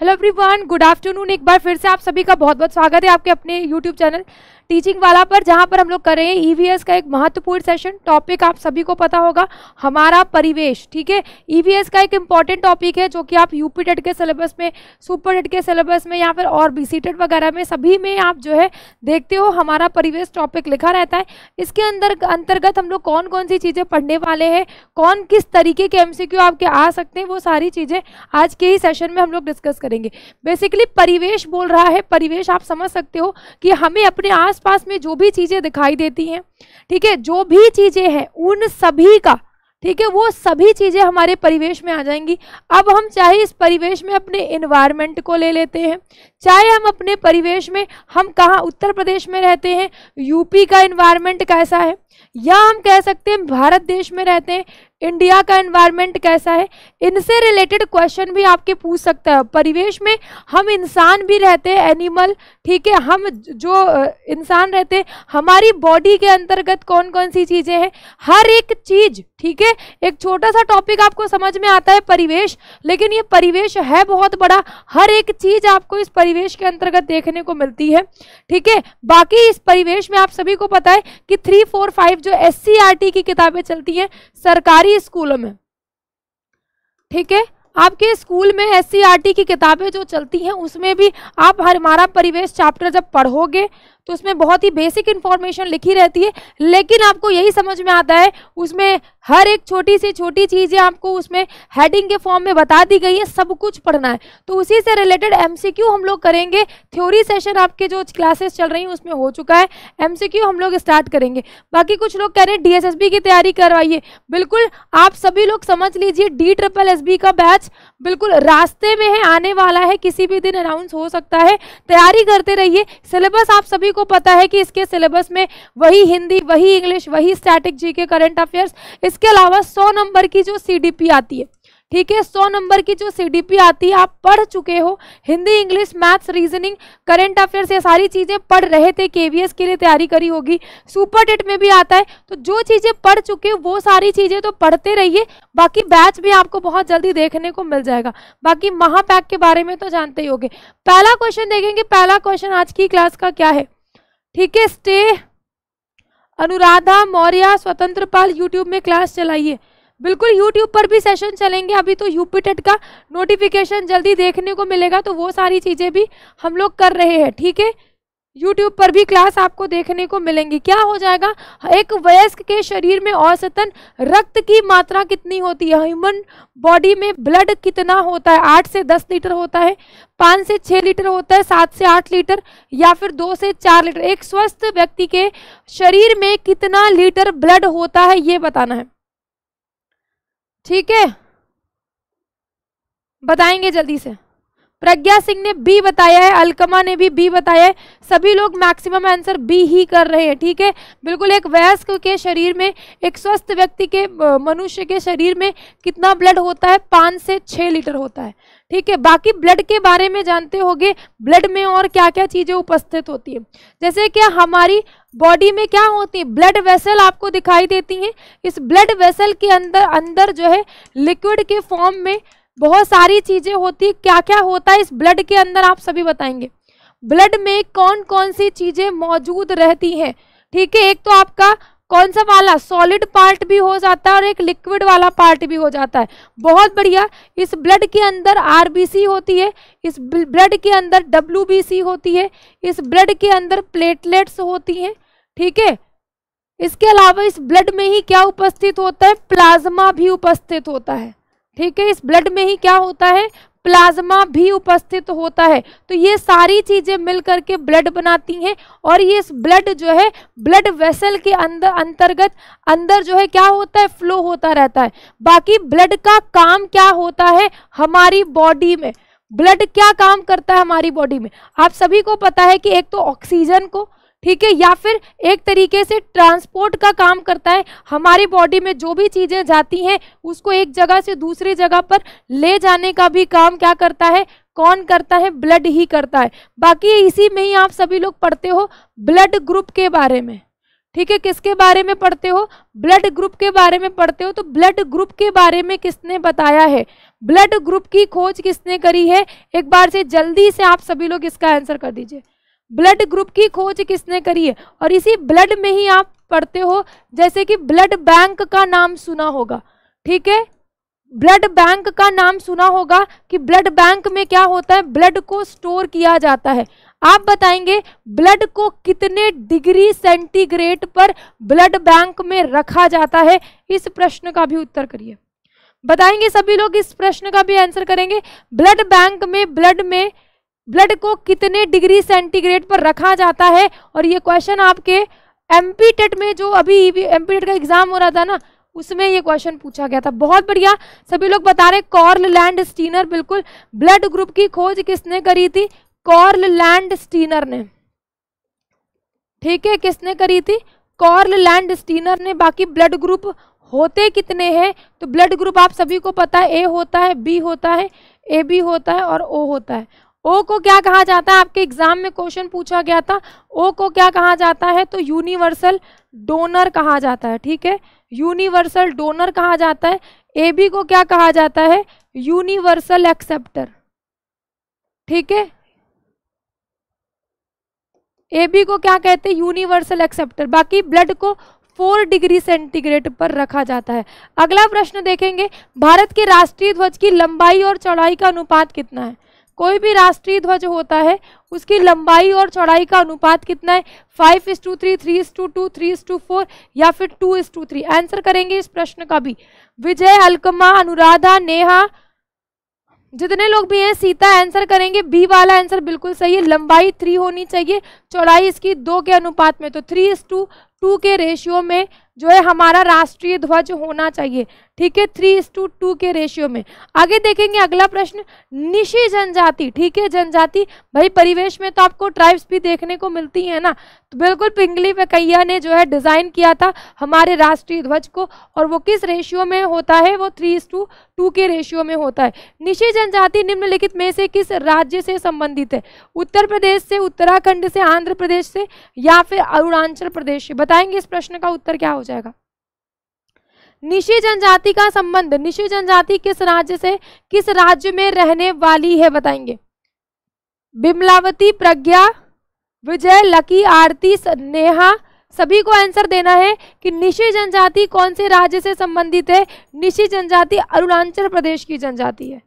hello everyone good afternoon एक बार फिर से आप सभी का बहुत बहुत स्वागत है आपके अपने यूट्यूब चैनल टीचिंग वाला पर जहां पर हम लोग कर रहे हैं ईवीएस e का एक महत्वपूर्ण सेशन टॉपिक आप सभी को पता होगा हमारा परिवेश ठीक है ईवीएस e का एक इम्पॉर्टेंट टॉपिक है जो कि आप यूपी टेट के सिलेबस में सुपर टेट के सिलेबस में या फिर और बी सी वगैरह में सभी में आप जो है देखते हो हमारा परिवेश टॉपिक लिखा रहता है इसके अंदर अंतर्गत हम लोग कौन कौन सी चीज़ें पढ़ने वाले हैं कौन किस तरीके के एम आपके आ सकते हैं वो सारी चीज़ें आज के ही सेशन में हम लोग डिस्कस करेंगे बेसिकली परिवेश बोल रहा है परिवेश आप समझ सकते हो कि हमें अपने आसपास में जो भी चीज़ें दिखाई देती हैं ठीक है जो भी चीज़ें हैं उन सभी का ठीक है वो सभी चीज़ें हमारे परिवेश में आ जाएंगी अब हम चाहे इस परिवेश में अपने इन्वायरमेंट को ले लेते हैं चाहे हम अपने परिवेश में हम कहाँ उत्तर प्रदेश में रहते हैं यूपी का इन्वायरमेंट कैसा है या हम कह सकते हैं भारत देश में रहते हैं इंडिया का एनवायरनमेंट कैसा है इनसे रिलेटेड क्वेश्चन भी आपके पूछ सकता है परिवेश में हम इंसान भी रहते हैं एनिमल ठीक है हम जो इंसान रहते हैं हमारी बॉडी के अंतर्गत कौन कौन सी चीज़ें हैं हर एक चीज़ ठीक है एक छोटा सा टॉपिक आपको समझ में आता है परिवेश लेकिन ये परिवेश है बहुत बड़ा हर एक चीज़ आपको इस परिवेश के अंतर्गत देखने को मिलती है ठीक है बाकी इस परिवेश में आप सभी को पता है कि थ्री फोर फाइव जो एस की किताबें चलती हैं सरकारी स्कूलों में ठीक है आपके स्कूल में एस e की किताबें जो चलती हैं उसमें भी आप हमारा परिवेश चैप्टर जब पढ़ोगे तो उसमें बहुत ही बेसिक इन्फॉर्मेशन लिखी रहती है लेकिन आपको यही समझ में आता है उसमें हर एक छोटी सी छोटी चीज़ें आपको उसमें हेडिंग के फॉर्म में बता दी गई है सब कुछ पढ़ना है तो उसी से रिलेटेड एम हम लोग करेंगे थ्योरी सेशन आपके जो क्लासेस चल रही हैं उसमें हो चुका है एम हम लोग स्टार्ट करेंगे बाकी कुछ लोग कह रहे हैं डी की तैयारी करवाइए बिल्कुल आप सभी लोग समझ लीजिए डी ट्रिपल एस का बैच बिल्कुल रास्ते में है आने वाला है किसी भी दिन अनाउंस हो सकता है तैयारी करते रहिए सिलेबस आप सभी को पता है कि इसके सिलेबस में वही हिंदी वही इंग्लिश वही स्टैटिक जीके के करंट अफेयर्स इसके अलावा सौ नंबर की जो सी आती है ठीक है सौ नंबर की जो सी आती है आप पढ़ चुके हो Hindi English maths reasoning current affairs ये सारी चीज़ें पढ़ रहे थे केवीएस के लिए तैयारी करी होगी सुपर टेट में भी आता है तो जो चीज़ें पढ़ चुके हो वो सारी चीज़ें तो पढ़ते रहिए बाकी बैच भी आपको बहुत जल्दी देखने को मिल जाएगा बाकी महापैक के बारे में तो जानते ही हो पहला क्वेश्चन देखेंगे पहला क्वेश्चन आज की क्लास का क्या है ठीक है स्टे अनुराधा मौर्य स्वतंत्र पाल यूट्यूब में क्लास चलाइए बिल्कुल यूट्यूब पर भी सेशन चलेंगे अभी तो यूपीटेट का नोटिफिकेशन जल्दी देखने को मिलेगा तो वो सारी चीज़ें भी हम लोग कर रहे हैं ठीक है यूट्यूब पर भी क्लास आपको देखने को मिलेंगी क्या हो जाएगा एक वयस्क के शरीर में औसतन रक्त की मात्रा कितनी होती है ह्यूमन बॉडी में ब्लड कितना होता है आठ से दस लीटर होता है पाँच से छः लीटर होता है सात से आठ लीटर या फिर दो से चार लीटर एक स्वस्थ व्यक्ति के शरीर में कितना लीटर ब्लड होता है ये बताना है ठीक है बताएंगे जल्दी से प्रज्ञा सिंह ने बी बताया है अलकमा ने भी बी बताया है सभी लोग मैक्सिमम आंसर बी ही कर रहे हैं ठीक है बिल्कुल एक वयस्क के शरीर में एक स्वस्थ व्यक्ति के मनुष्य के शरीर में कितना ब्लड होता है पाँच से छः लीटर होता है ठीक है बाकी ब्लड के बारे में जानते होंगे ब्लड में और क्या क्या चीज़ें उपस्थित होती है जैसे कि हमारी बॉडी में क्या होती है ब्लड वेसल आपको दिखाई देती हैं इस ब्लड वेसल के अंदर अंदर जो है लिक्विड के फॉर्म में बहुत सारी चीजें होती क्या क्या होता है इस ब्लड के अंदर आप सभी बताएंगे ब्लड में कौन कौन सी चीजें मौजूद रहती हैं ठीक है एक तो आपका कौन सा वाला सॉलिड पार्ट भी हो जाता है और एक लिक्विड वाला पार्ट भी हो जाता है बहुत बढ़िया इस ब्लड के अंदर आरबीसी होती है इस ब्लड के अंदर डब्ल्यू होती है इस ब्लड के अंदर प्लेटलेट्स होती हैं ठीक है इसके अलावा इस ब्लड में ही क्या उपस्थित होता है प्लाज्मा भी उपस्थित होता है ठीक है इस ब्लड में ही क्या होता है प्लाज्मा भी उपस्थित होता है तो ये सारी चीज़ें मिल करके ब्लड बनाती हैं और ये इस ब्लड जो है ब्लड वेसल के अंदर अंतर्गत अंदर जो है क्या होता है फ्लो होता रहता है बाकी ब्लड का काम क्या होता है हमारी बॉडी में ब्लड क्या काम करता है हमारी बॉडी में आप सभी को पता है कि एक तो ऑक्सीजन को ठीक है या फिर एक तरीके से ट्रांसपोर्ट का काम करता है हमारी बॉडी में जो भी चीज़ें जाती हैं उसको एक जगह से दूसरी जगह पर ले जाने का भी काम क्या करता है कौन करता है ब्लड ही करता है बाकी इसी में ही आप सभी लोग पढ़ते हो ब्लड ग्रुप के बारे में ठीक है किसके बारे में पढ़ते हो ब्लड ग्रुप के बारे में पढ़ते हो तो ब्लड ग्रुप के बारे में किसने बताया है ब्लड ग्रुप की खोज किसने करी है एक बार से जल्दी से आप सभी लोग इसका आंसर कर दीजिए ब्लड ग्रुप की खोज किसने करी है और इसी ब्लड में ही आप पढ़ते हो जैसे कि ब्लड बैंक का नाम सुना होगा ठीक है ब्लड बैंक का नाम सुना होगा कि ब्लड बैंक में क्या होता है ब्लड को स्टोर किया जाता है आप बताएंगे ब्लड को कितने डिग्री सेंटीग्रेड पर ब्लड बैंक में रखा जाता है इस प्रश्न का भी उत्तर करिए बताएंगे सभी लोग इस प्रश्न का भी आंसर करेंगे ब्लड बैंक में ब्लड में ब्लड को कितने डिग्री सेंटीग्रेड पर रखा जाता है और ये क्वेश्चन आपके एमपी टेट में जो अभी एमपीटेट e का एग्जाम हो रहा था ना उसमें ये क्वेश्चन पूछा गया था बहुत बढ़िया सभी लोग बता रहे कॉर्ल लैंड स्टीनर बिल्कुल ब्लड ग्रुप की खोज किसने करी थी कॉर्ल लैंड स्टीनर ने ठीक है किसने करी थी कॉर्ल लैंड स्टीनर ने बाकी ब्लड ग्रुप होते कितने हैं तो ब्लड ग्रुप आप सभी को पता है ए होता है बी होता है ए बी होता है और ओ होता है ओ को क्या कहा जाता है आपके एग्जाम में क्वेश्चन पूछा गया था ओ को क्या कहा जाता है तो यूनिवर्सल डोनर कहा जाता है ठीक है यूनिवर्सल डोनर कहा जाता है ए बी को क्या कहा जाता है यूनिवर्सल एक्सेप्टर ठीक है ए बी को क्या कहते हैं यूनिवर्सल एक्सेप्टर बाकी ब्लड को फोर डिग्री सेंटीग्रेड पर रखा जाता है अगला प्रश्न देखेंगे भारत के राष्ट्रीय ध्वज की लंबाई और चौड़ाई का अनुपात कितना है कोई भी राष्ट्रीय ध्वज होता है उसकी लंबाई और चौड़ाई का अनुपात कितना है five is two three three is two two three is two four या फिर टू इस टू थ्री आंसर करेंगे इस प्रश्न का भी विजय अलकमा अनुराधा नेहा जितने लोग भी हैं सीता आंसर करेंगे बी वाला आंसर बिल्कुल सही है लंबाई थ्री होनी चाहिए चौड़ाई इसकी दो के अनुपात में तो थ्री इस टू टू के रेशियो में जो है हमारा राष्ट्रीय ध्वज होना चाहिए ठीक है थ्री इस टू टू के रेशियो में आगे देखेंगे अगला प्रश्न निशी जनजाति ठीक है जनजाति भाई परिवेश में तो आपको ट्राइब्स भी देखने को मिलती है ना तो बिल्कुल पिंगली वकैया ने जो है डिज़ाइन किया था हमारे राष्ट्रीय ध्वज को और वो किस रेशियो में होता है वो थ्री इस टू टू के रेशियो में होता है निशी जनजाति निम्नलिखित में से किस राज्य से संबंधित है उत्तर प्रदेश से उत्तराखंड से आंध्र प्रदेश से या फिर अरुणाचल प्रदेश से बताएंगे इस प्रश्न का उत्तर क्या हो जाएगा निशी जनजाति का संबंध निशी जनजाति किस राज्य से किस राज्य में रहने वाली है बताएंगे बिमलावती प्रज्ञा विजय लकी आरती नेहा सभी को आंसर देना है कि निशी जनजाति कौन से राज्य से संबंधित है निशी जनजाति अरुणाचल प्रदेश की जनजाति है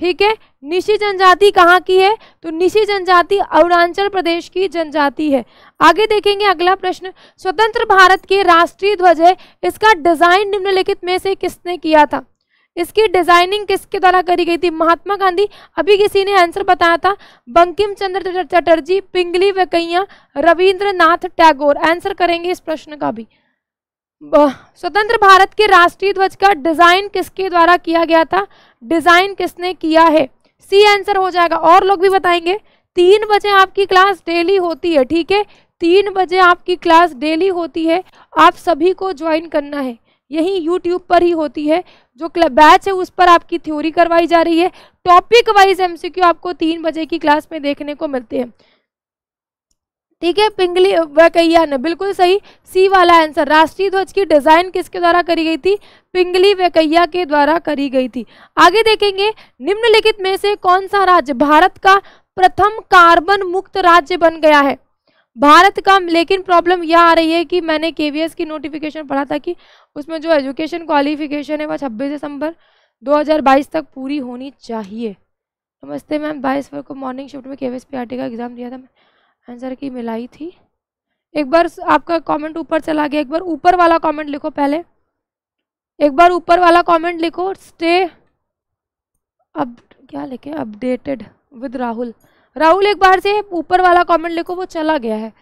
ठीक है निशी जनजाति कहाँ की है तो निशी जनजाति अरुणाचल प्रदेश की जनजाति है आगे देखेंगे अगला प्रश्न स्वतंत्र भारत के राष्ट्रीय ध्वज है इसका डिजाइन निम्नलिखित में से किसने किया था इसकी डिजाइनिंग किसके द्वारा करी गई थी महात्मा गांधी अभी किसी ने आंसर बताया था बंकिम चंद्र चटर्जी पिंगली वेकैया रविन्द्र टैगोर आंसर करेंगे इस प्रश्न का भी स्वतंत्र भारत के राष्ट्रीय ध्वज का डिजाइन किसके द्वारा किया गया था डिजाइन किसने किया है सी आंसर हो जाएगा और लोग भी बताएंगे तीन बजे आपकी क्लास डेली होती है ठीक है तीन बजे आपकी क्लास डेली होती है आप सभी को ज्वाइन करना है यही यूट्यूब पर ही होती है जो बैच है उस पर आपकी थ्योरी करवाई जा रही है टॉपिक वाइज एमसीक्यू आपको तीन बजे की क्लास में देखने को मिलते हैं ठीक है पिंगली वैकैया ने बिल्कुल सही सी वाला आंसर राष्ट्रीय ध्वज की डिजाइन किसके द्वारा करी गई थी पिंगली वैकैया के द्वारा करी गई थी आगे देखेंगे निम्नलिखित में से कौन सा राज्य भारत का प्रथम कार्बन मुक्त राज्य बन गया है भारत का लेकिन प्रॉब्लम यह आ रही है कि मैंने के की नोटिफिकेशन पढ़ा था कि उसमें जो एजुकेशन क्वालिफिकेशन है वह छब्बीस दिसंबर 2022 तक पूरी होनी चाहिए नमस्ते मैम बाईस फरवरी को मॉर्निंग शिफ्ट में के वी का एग्ज़ाम दिया था मैं आंसर की मिलाई थी एक बार आपका कमेंट ऊपर चला गया एक बार ऊपर वाला कमेंट लिखो पहले एक बार ऊपर वाला कमेंट लिखो स्टे अब क्या लिखे अपडेटेड विद राहुल राहुल एक बार से ऊपर वाला कमेंट लिखो वो चला गया है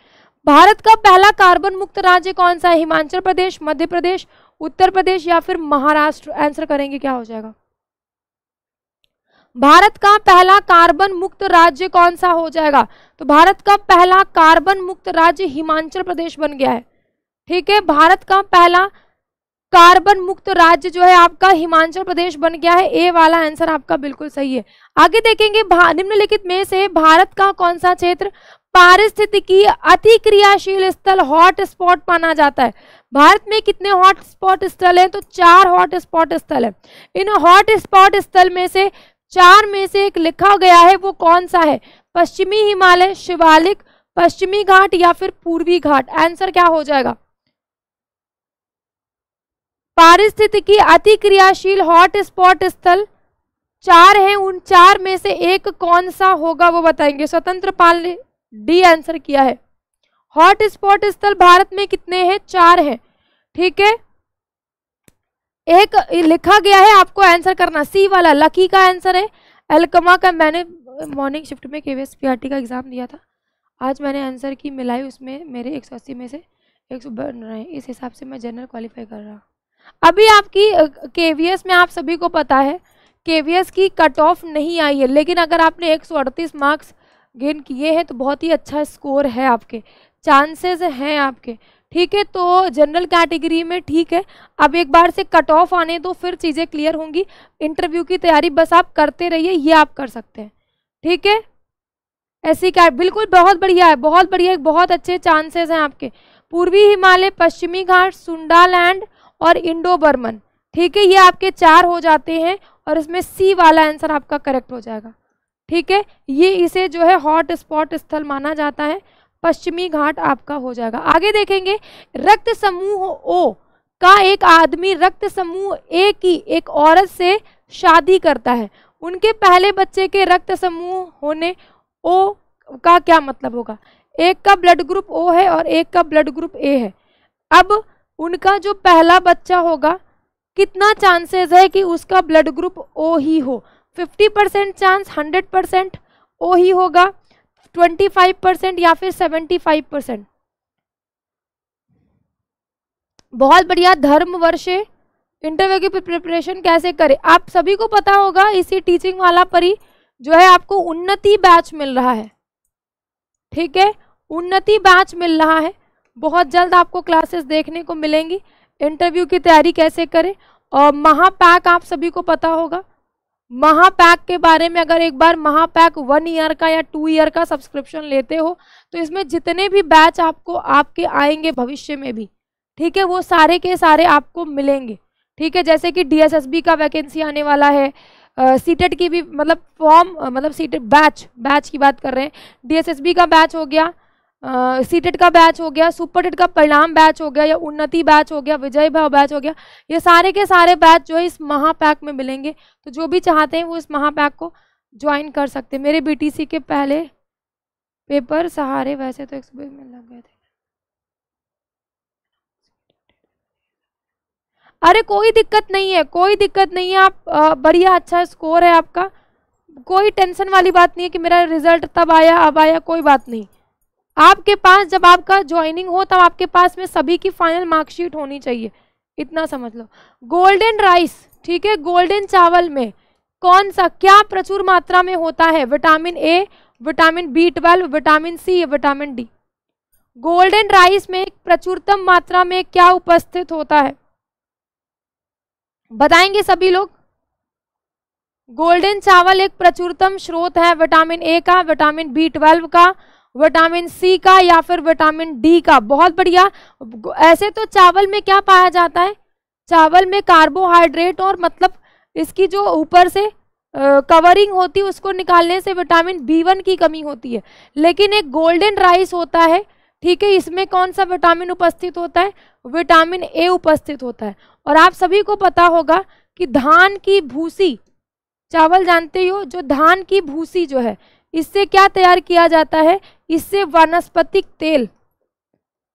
भारत का पहला कार्बन मुक्त राज्य कौन सा है हिमाचल प्रदेश मध्य प्रदेश उत्तर प्रदेश या फिर महाराष्ट्र आंसर करेंगे क्या हो जाएगा भारत का पहला कार्बन मुक्त राज्य कौन सा हो जाएगा तो भारत का पहला कार्बन मुक्त राज्य हिमाचल प्रदेश बन गया है ठीक है भारत का पहला कार्बन मुक्त राज्य जो है आपका हिमाचल प्रदेश बन गया है ए वाला आंसर आपका बिल्कुल सही है आगे देखेंगे निम्नलिखित में से भारत का कौन सा क्षेत्र पारिस्थितिकी अति क्रियाशील स्थल हॉट स्पॉट माना जाता है भारत में कितने हॉट स्पॉट स्थल हैं तो चार हॉट स्पॉट स्थल हैं इन हॉट स्पॉट स्थल में से चार में से एक लिखा गया है वो कौन सा है पश्चिमी हिमालय शिवालिक पश्चिमी घाट या फिर पूर्वी घाट आंसर क्या हो जाएगा पारिस्थितिकी अति क्रियाशील हॉट स्पॉट स्थल चार हैं उन चार में से एक कौन सा होगा वो बताएंगे स्वतंत्र पाल ने डी आंसर किया है हॉट स्पॉट स्थल भारत में कितने हैं चार हैं ठीक है एक लिखा गया है आपको आंसर करना सी वाला लकी का आंसर है एलकमा का मैंने मॉर्निंग शिफ्ट में के वी का एग्ज़ाम दिया था आज मैंने आंसर की मिलाई उसमें मेरे एक सौ अस्सी में से एक सौ बन रहे हैं इस हिसाब से मैं जनरल क्वालिफाई कर रहा हूँ अभी आपकी के में आप सभी को पता है के की कट ऑफ नहीं आई है लेकिन अगर आपने एक सौ अड़तीस मार्क्स गेन किए हैं तो बहुत ही अच्छा स्कोर है आपके चांसेस हैं आपके ठीक है तो जनरल कैटेगरी में ठीक है अब एक बार से कट ऑफ आने तो फिर चीज़ें क्लियर होंगी इंटरव्यू की तैयारी बस आप करते रहिए ये आप कर सकते हैं ठीक है ऐसी क्या बिल्कुल बहुत बढ़िया है बहुत बढ़िया है बहुत अच्छे चांसेस हैं आपके पूर्वी हिमालय पश्चिमी घाट सुंडालैंड और इंडो बर्मन ठीक है ये आपके चार हो जाते हैं और इसमें सी वाला आंसर आपका करेक्ट हो जाएगा ठीक है ये इसे जो है हॉट स्पॉट स्थल माना जाता है पश्चिमी घाट आपका हो जाएगा आगे देखेंगे रक्त समूह ओ का एक आदमी रक्त समूह ए की एक औरत से शादी करता है उनके पहले बच्चे के रक्त समूह होने ओ का क्या मतलब होगा एक का ब्लड ग्रुप ओ है और एक का ब्लड ग्रुप ए है अब उनका जो पहला बच्चा होगा कितना चांसेस है कि उसका ब्लड ग्रुप ओ ही हो 50 परसेंट चांस 100 परसेंट ओ ही होगा ट्वेंटी फाइव परसेंट या फिर सेवेंटी फाइव परसेंट बहुत बढ़िया धर्म वर्षे इंटरव्यू की प्रिपरेशन कैसे करें आप सभी को पता होगा इसी टीचिंग वाला परी जो है आपको उन्नति बैच मिल रहा है ठीक है उन्नति बैच मिल रहा है बहुत जल्द आपको क्लासेस देखने को मिलेंगी इंटरव्यू की तैयारी कैसे करें और महापैक आप सभी को पता होगा महापैक के बारे में अगर एक बार महापैक वन ईयर का या टू ईयर का सब्सक्रिप्शन लेते हो तो इसमें जितने भी बैच आपको आपके आएंगे भविष्य में भी ठीक है वो सारे के सारे आपको मिलेंगे ठीक है जैसे कि डीएसएसबी का वैकेंसी आने वाला है सीटेट uh, की भी मतलब फॉर्म मतलब सीटेट बैच बैच की बात कर रहे हैं डीएसएसबी का बैच हो गया सी टेट का बैच हो गया सुपर टेट का परिणाम बैच हो गया या उन्नति बैच हो गया विजय भाव बैच हो गया ये सारे के सारे बैच जो है इस महापैक में मिलेंगे तो जो भी चाहते हैं वो इस महापैक को ज्वाइन कर सकते हैं मेरे बीटीसी के पहले पेपर सहारे वैसे तो एक सुबह में लग गए थे अरे कोई दिक्कत नहीं है कोई दिक्कत नहीं है आप बढ़िया अच्छा स्कोर है आपका कोई टेंशन वाली बात नहीं है कि मेरा रिजल्ट तब आया अब आया कोई बात नहीं आपके पास जब आपका ज्वाइनिंग हो तब आपके पास में सभी की फाइनल मार्कशीट होनी चाहिए इतना समझ लो गोल्डन राइस ठीक है गोल्डन चावल में कौन सा क्या प्रचुर मात्रा में होता है vitamin A vitamin B twelve vitamin C vitamin D golden rice में प्रचुरतम मात्रा में क्या उपस्थित होता है बताएंगे सभी लोग गोल्डन चावल एक प्रचुरतम स्रोत है विटामिन ए का विटामिन बी ट्वेल्व का विटामिन सी का या फिर विटामिन डी का बहुत बढ़िया ऐसे तो चावल में क्या पाया जाता है चावल में कार्बोहाइड्रेट और मतलब इसकी जो ऊपर से कवरिंग uh, होती है उसको निकालने से विटामिन बी वन की कमी होती है लेकिन एक गोल्डन राइस होता है ठीक है इसमें कौन सा विटामिन उपस्थित होता है विटामिन ए उपस्थित होता है और आप सभी को पता होगा कि धान की भूसी चावल जानते हो जो धान की भूसी जो है इससे क्या तैयार किया जाता है इससे वनस्पतिक तेल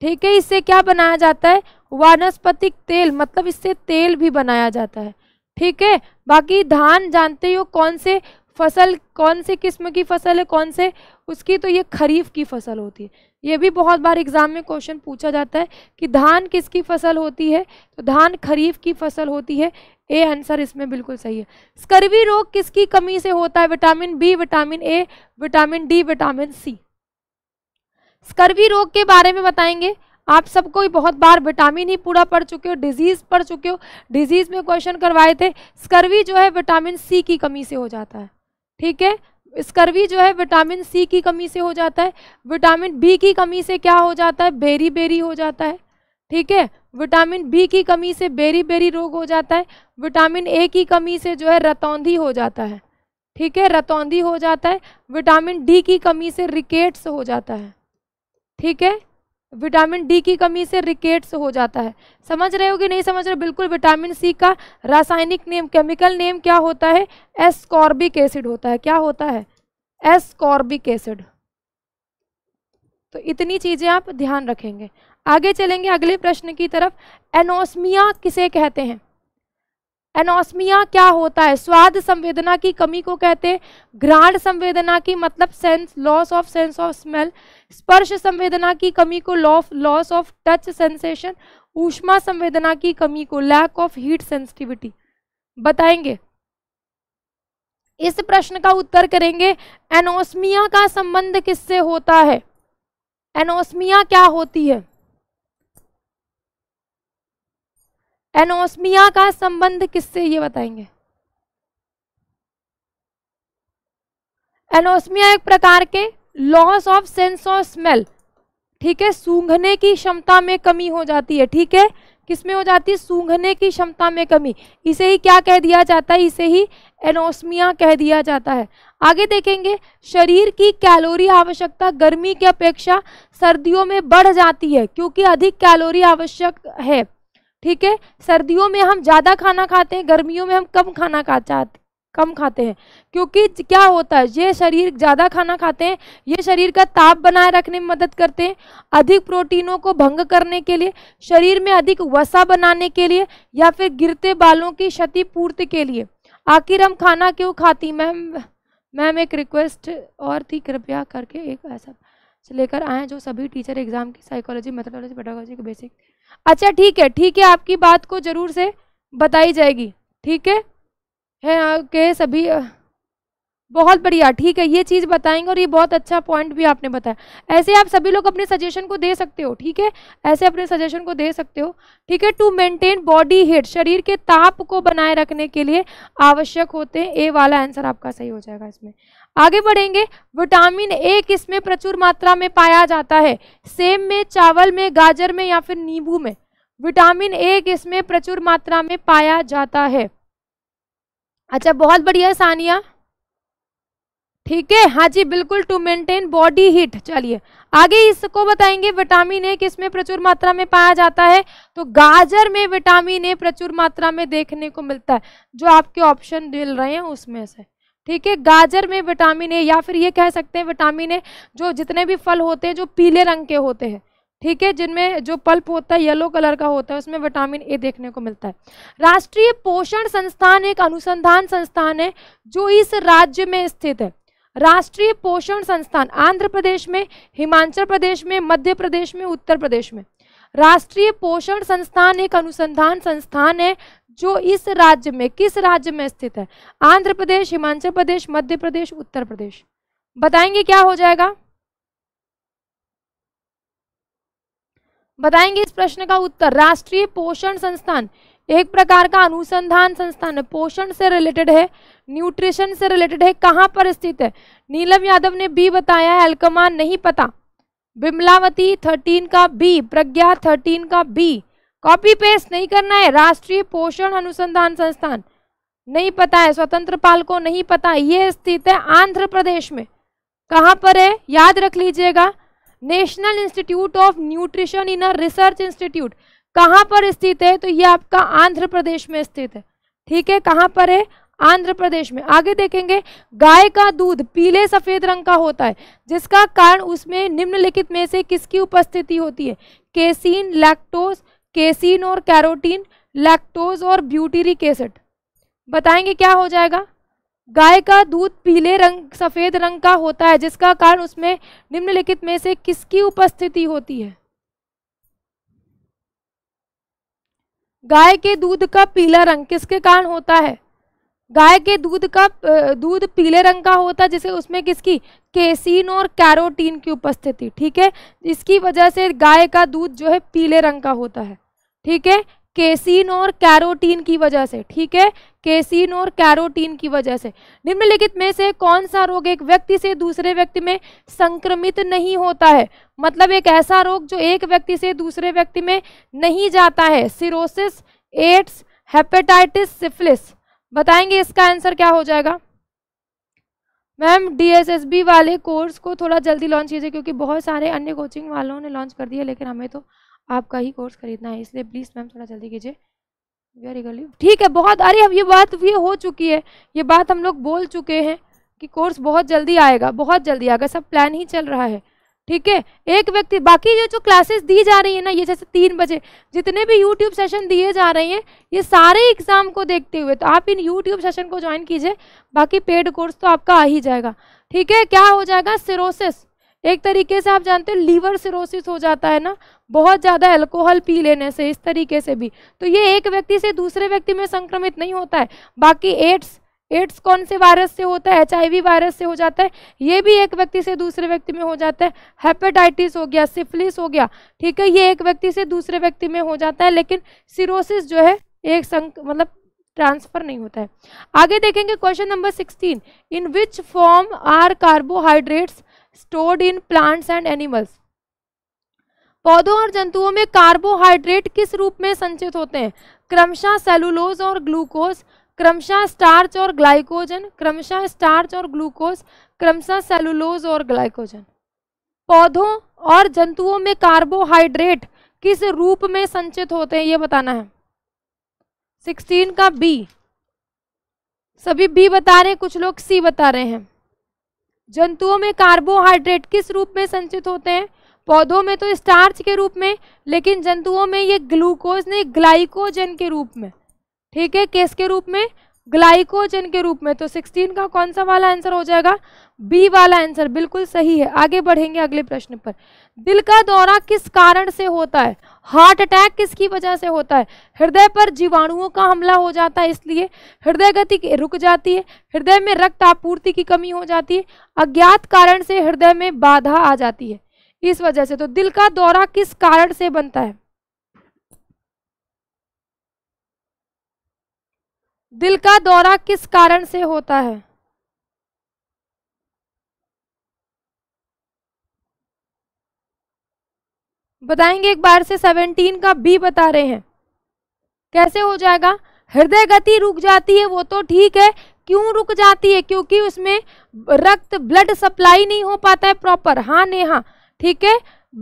ठीक है इससे क्या बनाया जाता है वनस्पतिक तेल मतलब इससे तेल भी बनाया जाता है ठीक है बाकी धान जानते हो कौन से फसल कौन से किस्म की फसल है कौन से उसकी तो ये खरीफ की फसल होती है ये भी बहुत बार एग्जाम में क्वेश्चन पूछा जाता है कि धान किसकी फसल होती है तो धान खरीफ की फसल होती है ए आंसर इसमें बिल्कुल सही है स्कर्वी रोग किसकी कमी से होता है vitamin B vitamin A vitamin D vitamin C scurvy रोग के बारे में बताएंगे आप सबको बहुत बार विटामिन ही पूरा पढ़ चुके हो डिजीज़ पढ़ चुके हो डिजीज़ में क्वेश्चन करवाए थे स्कर्वी जो है विटामिन सी की कमी से हो जाता है ठीक है स्कर्वी जो है विटामिन सी की कमी से हो जाता है विटामिन बी की कमी से क्या हो जाता है बेरी बेरी हो जाता है ठीक है विटामिन बी की कमी से बेरी बेरी रोग हो जाता है विटामिन ए की कमी से जो है रतौंधी हो जाता है ठीक है रतौंधी हो जाता है विटामिन डी की कमी से रिकेट्स हो जाता है ठीक है विटामिन डी की कमी से रिकेट्स हो जाता है समझ रहे हो कि नहीं समझ रहे बिल्कुल विटामिन सी का रासायनिक नेम केमिकल नेम क्या होता है एस्कॉर्बिक एसिड होता है क्या होता है एस्कॉर्बिक एसिड तो इतनी चीज़ें आप ध्यान रखेंगे आगे चलेंगे अगले प्रश्न की तरफ एनोस्मिया किसे कहते हैं एनोस्मिया क्या होता है स्वाद संवेदना की कमी को कहते हैं ग्रांड संवेदना की मतलब sense loss of sense of smell स्पर्श संवेदना की कमी को लॉस ऑफ टच सेंसेशन ऊष्मा संवेदना की कमी को लैक ऑफ हीट सेंसिटिविटी बताएंगे इस प्रश्न का उत्तर करेंगे एनोस्मिया का संबंध किससे होता है एनोस्मिया क्या होती है एनोस्मिया का संबंध किससे ये बताएंगे एनोस्मिया एक प्रकार के loss of sense of smell ठीक है सूंघने की क्षमता में कमी हो जाती है ठीक है किसमें हो जाती है सूंघने की क्षमता में कमी इसे ही क्या कह दिया जाता है इसे ही एनोस्मिया कह दिया जाता है आगे देखेंगे शरीर की कैलोरी आवश्यकता गर्मी की अपेक्षा सर्दियों में बढ़ जाती है क्योंकि अधिक कैलोरी आवश्यक है ठीक है सर्दियों में हम ज़्यादा खाना खाते हैं गर्मियों में हम कम खाना खा चाहते कम खाते हैं क्योंकि क्या होता है ये शरीर ज़्यादा खाना खाते हैं ये शरीर का ताप बनाए रखने में मदद करते हैं अधिक प्रोटीनों को भंग करने के लिए शरीर में अधिक वसा बनाने के लिए या फिर गिरते बालों की क्षतिपूर्ति के लिए आखिर हम खाना क्यों खाती मैम मैम एक रिक्वेस्ट और थी कृपया करके एक ऐसा लेकर आए जो सभी टीचर एग्ज़ाम की साइकोलॉजी मेथोलॉजी पेडोलॉजी के बेसिक अच्छा ठीक है ठीक है आपकी बात को ज़रूर से बताई जाएगी ठीक है है के सभी बहुत बढ़िया ठीक है ये चीज़ बताएंगे और ये बहुत अच्छा पॉइंट भी आपने बताया ऐसे आप सभी लोग अपने सजेशन को दे सकते हो ठीक है ऐसे अपने सजेशन को दे सकते हो ठीक है टू मेंटेन बॉडी हीट शरीर के ताप को बनाए रखने के लिए आवश्यक होते हैं ए वाला आंसर आपका सही हो जाएगा इसमें आगे बढ़ेंगे विटामिन ए किसमें प्रचुर मात्रा में पाया जाता है सेम में चावल में गाजर में या फिर नींबू में विटामिन ए किसमें प्रचुर मात्रा में पाया जाता है अच्छा बहुत बढ़िया सानिया ठीक है हाँ जी बिल्कुल टू मेंटेन बॉडी हीट चलिए आगे इसको बताएंगे विटामिन ए किस में प्रचुर मात्रा में पाया जाता है तो गाजर में विटामिन ए प्रचुर मात्रा में देखने को मिलता है जो आपके ऑप्शन मिल रहे हैं उसमें से ठीक है गाजर में विटामिन ए या फिर ये कह सकते हैं विटामिन ए जो जितने भी फल होते हैं जो पीले रंग के होते हैं ठीक है जिनमें जो पल्प होता है येलो कलर का होता है उसमें विटामिन ए देखने को मिलता है राष्ट्रीय पोषण संस्थान एक अनुसंधान संस्थान है जो इस राज्य में स्थित है राष्ट्रीय पोषण संस्थान आंध्र प्रदेश में हिमाचल प्रदेश में मध्य प्रदेश में उत्तर प्रदेश में राष्ट्रीय पोषण संस्थान एक अनुसंधान संस्थान है जो इस राज्य में किस राज्य में स्थित है आंध्र प्रदेश हिमाचल प्रदेश मध्य प्रदेश उत्तर प्रदेश बताएंगे क्या हो जाएगा बताएंगे इस प्रश्न का उत्तर राष्ट्रीय पोषण संस्थान एक प्रकार का अनुसंधान संस्थान है पोषण से रिलेटेड है न्यूट्रिशन से रिलेटेड है कहाँ पर स्थित है नीलम यादव ने बी बताया है नहीं पता बिमलावती थर्टीन का बी प्रज्ञा थर्टीन का बी कॉपी पेस्ट नहीं करना है राष्ट्रीय पोषण अनुसंधान संस्थान नहीं पता है स्वतंत्र पाल को नहीं पता ये स्थित है आंध्र प्रदेश में कहाँ पर है याद रख लीजिएगा national institute of nutrition in research institute कहाँ पर स्थित है तो ये आपका आंध्र प्रदेश में स्थित है ठीक है कहाँ पर है आंध्र प्रदेश में आगे देखेंगे गाय का दूध पीले सफेद रंग का होता है जिसका कारण उसमें निम्नलिखित में से किसकी उपस्थिति होती है केसीन लैक्टोज केसीन और कैरोटीन लैक्टोज और ब्यूटीरिक एसिड बताएंगे क्या हो जाएगा गाय का दूध पीले रंग सफ़ेद रंग का होता है जिसका कारण उसमें निम्नलिखित में से किसकी उपस्थिति होती है गाय के दूध का पीला रंग किसके कारण होता है गाय के दूध का दूध पीले रंग का होता है जिसे उसमें किसकी केसिन और कैरोटीन की उपस्थिति ठीक है इसकी वजह से गाय का दूध जो है पीले रंग का होता है ठीक है केसिन और कैरोटीन की वजह से ठीक है केसिन और कैरोटीन की वजह से निम्नलिखित में से कौन सा रोग एक व्यक्ति से दूसरे व्यक्ति में संक्रमित नहीं होता है मतलब एक ऐसा रोग जो एक व्यक्ति से दूसरे व्यक्ति में नहीं जाता है सिरोसिस एड्स हेपेटाइटिस सिफिलिस बताएंगे इसका आंसर क्या हो जाएगा मैम डीएसएसबी वाले कोर्स को थोड़ा जल्दी लॉन्च कीजिए क्योंकि बहुत सारे अन्य कोचिंग वालों ने लॉन्च कर दिया लेकिन हमें तो आपका ही कोर्स खरीदना है इसलिए प्लीज़ मैम थोड़ा जल्दी कीजिए वेरी गली ठीक है बहुत अरे अब ये बात ये हो चुकी है ये बात हम लोग बोल चुके हैं कि कोर्स बहुत जल्दी आएगा बहुत जल्दी आएगा सब प्लान ही चल रहा है ठीक है एक व्यक्ति बाकी ये जो क्लासेस दी जा रही है ना ये जैसे तीन बजे जितने भी यूट्यूब सेशन दिए जा रहे हैं ये सारे एग्ज़ाम को देखते हुए तो आप इन यूट्यूब सेशन को ज्वाइन कीजिए बाकी पेड कोर्स तो आपका आ ही जाएगा ठीक है क्या हो जाएगा सिरोसिस एक तरीके से आप जानते हो लीवर सिरोसिस हो जाता है ना बहुत ज़्यादा अल्कोहल पी लेने से इस तरीके से भी तो ये एक व्यक्ति से दूसरे व्यक्ति में संक्रमित नहीं होता है बाकी एड्स एड्स कौन से वायरस से होता है एच वायरस से हो जाता है ये भी एक व्यक्ति से दूसरे व्यक्ति में हो जाता है हेपेटाइटिस हो गया सिफिलिस हो गया ठीक है ये एक व्यक्ति से दूसरे व्यक्ति में हो जाता है लेकिन सिरोसिस जो है एक संक मतलब ट्रांसफर नहीं होता है आगे देखेंगे question number sixteen in which form are carbohydrates stored in plants and animals पौधों और जंतुओं में कार्बोहाइड्रेट किस रूप में संचित होते हैं क्रमशः सेलुलोज और ग्लूकोज क्रमशः स्टार्च और ग्लाइकोजन क्रमशः स्टार्च और ग्लूकोज क्रमशः सेलुलोज और ग्लाइकोजन पौधों और जंतुओं में कार्बोहाइड्रेट किस रूप में संचित होते हैं ये बताना है सिक्सटीन का बी सभी बी बता रहे हैं कुछ लोग सी बता रहे हैं जंतुओं में कार्बोहाइड्रेट किस रूप में संचित होते हैं पौधों में तो स्टार्च के रूप में लेकिन जंतुओं में ये ग्लूकोज नहीं ग्लाइकोजन के रूप में ठीक है किसके रूप में ग्लाइकोजन के रूप में तो 16 का कौन सा वाला आंसर हो जाएगा बी वाला आंसर बिल्कुल सही है आगे बढ़ेंगे अगले प्रश्न पर दिल का दौरा किस कारण से होता है हार्ट अटैक किसकी वजह से होता है हृदय पर जीवाणुओं का हमला हो जाता है इसलिए हृदय गति रुक जाती है हृदय में रक्त आपूर्ति की कमी हो जाती है अज्ञात कारण से हृदय में बाधा आ जाती है इस वजह से तो दिल का दौरा किस कारण से बनता है दिल का दौरा किस कारण से होता है बताएंगे एक बार से सेवनटीन का बी बता रहे हैं कैसे हो जाएगा हृदय गति रुक जाती है वो तो ठीक है क्यों रुक जाती है क्योंकि उसमें रक्त ब्लड सप्लाई नहीं हो पाता है प्रॉपर हाँ नेहा ठीक है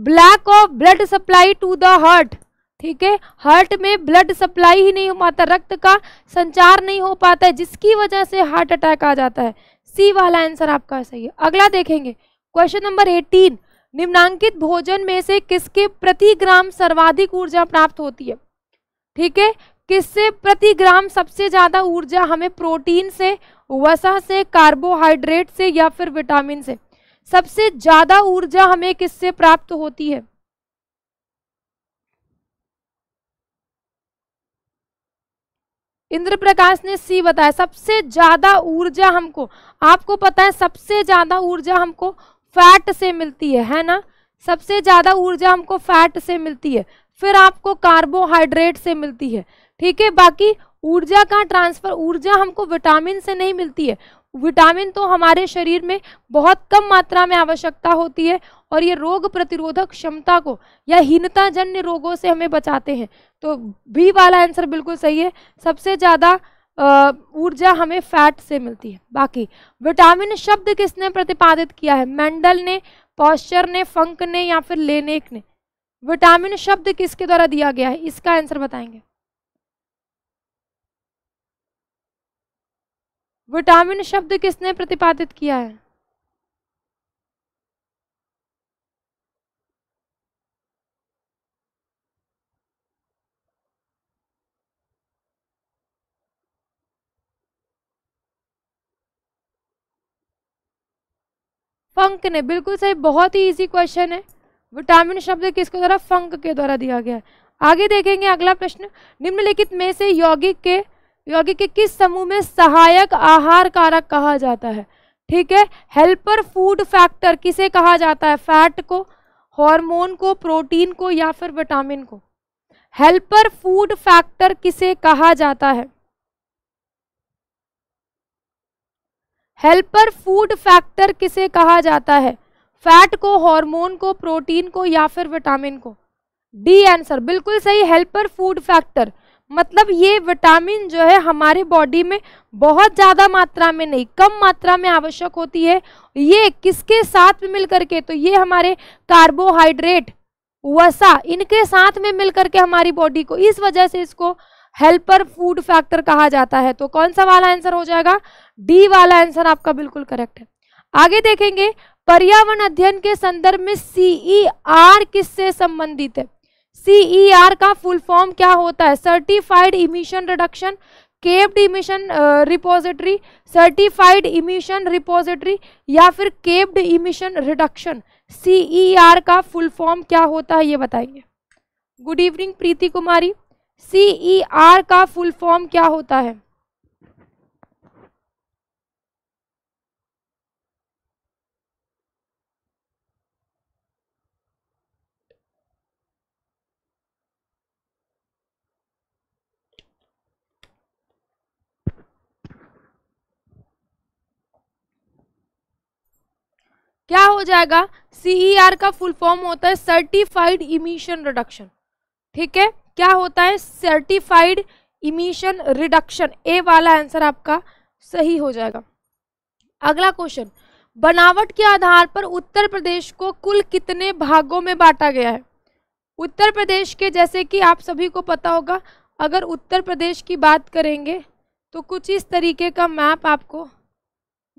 black of blood supply to the heart ठीक है हार्ट में ब्लड सप्लाई ही नहीं हो पाता रक्त का संचार नहीं हो पाता है जिसकी वजह से हार्ट अटैक आ जाता है सी वाला आंसर आपका सही है अगला देखेंगे क्वेश्चन नंबर एटीन निम्नांकित भोजन में से किसके प्रति ग्राम सर्वाधिक ऊर्जा प्राप्त होती है ठीक है किससे प्रति ग्राम सबसे ज़्यादा ऊर्जा हमें प्रोटीन से वसा से कार्बोहाइड्रेट से या फिर विटामिन से सबसे ज़्यादा ऊर्जा हमें किससे प्राप्त होती है इंद्रप्रकाश ने सी बताया सबसे ज़्यादा ऊर्जा हमको आपको पता है सबसे ज़्यादा ऊर्जा हमको फैट से मिलती है है ना सबसे ज़्यादा ऊर्जा हमको फैट से मिलती है फिर आपको कार्बोहाइड्रेट से मिलती है ठीक है बाकी ऊर्जा का ट्रांसफर ऊर्जा हमको विटामिन से नहीं मिलती है विटामिन तो हमारे शरीर में बहुत कम मात्रा में आवश्यकता होती है और ये रोग प्रतिरोधक क्षमता को या हीनताजन्य रोगों से हमें बचाते हैं तो बी वाला आंसर बिल्कुल सही है सबसे ज़्यादा ऊर्जा हमें फैट से मिलती है बाकी विटामिन शब्द किसने प्रतिपादित किया है मेंडल ने पॉस्चर ने फंक ने या फिर लेनेक ने विटामिन शब्द किसके द्वारा दिया गया है इसका आंसर बताएंगे विटामिन शब्द किसने प्रतिपादित किया है फंक ने बिल्कुल सही बहुत ही ईजी क्वेश्चन है विटामिन शब्द किसके द्वारा फंक के द्वारा दिया गया है आगे देखेंगे अगला प्रश्न निम्नलिखित में से यौगिक के यौगिक के किस समूह में सहायक आहार कारक कहा जाता है ठीक है हेल्पर फूड फैक्टर किसे कहा जाता है फैट को हार्मोन को प्रोटीन को या फिर विटामिन को हेल्पर फूड फैक्टर किसे कहा जाता है हेल्पर फूड फैक्टर किसे कहा जाता है फैट को हार्मोन को प्रोटीन को या फिर विटामिन को डी आंसर बिल्कुल सही हेल्पर फूड फैक्टर मतलब ये विटामिन जो है हमारे बॉडी में बहुत ज़्यादा मात्रा में नहीं कम मात्रा में आवश्यक होती है ये किसके साथ में मिल करके तो ये हमारे कार्बोहाइड्रेट वसा इनके साथ में मिल करके हमारी बॉडी को इस वजह से इसको हेल्पर फूड फैक्टर कहा जाता है तो कौन सा वाला आंसर हो जाएगा डी वाला आंसर आपका बिल्कुल करेक्ट है आगे देखेंगे पर्यावरण अध्ययन के संदर्भ में सीई किस e किससे संबंधित है सीई आर e का फुल फॉर्म क्या होता है certified emission reduction capped emission repository certified emission repository या फिर capped emission reduction C E R e का फुल फॉर्म क्या होता है ये बताएंगे good evening Preeti Kumari C E R e का फुल फॉर्म क्या होता है क्या हो जाएगा सीईआर e का फुल फॉर्म होता है सर्टिफाइड इमिशन रिडक्शन ठीक है क्या होता है सर्टिफाइड इमिशन रिडक्शन ए वाला आंसर आपका सही हो जाएगा अगला क्वेश्चन बनावट के आधार पर उत्तर प्रदेश को कुल कितने भागों में बांटा गया है उत्तर प्रदेश के जैसे कि आप सभी को पता होगा अगर उत्तर प्रदेश की बात करेंगे तो कुछ इस तरीके का मैप आपको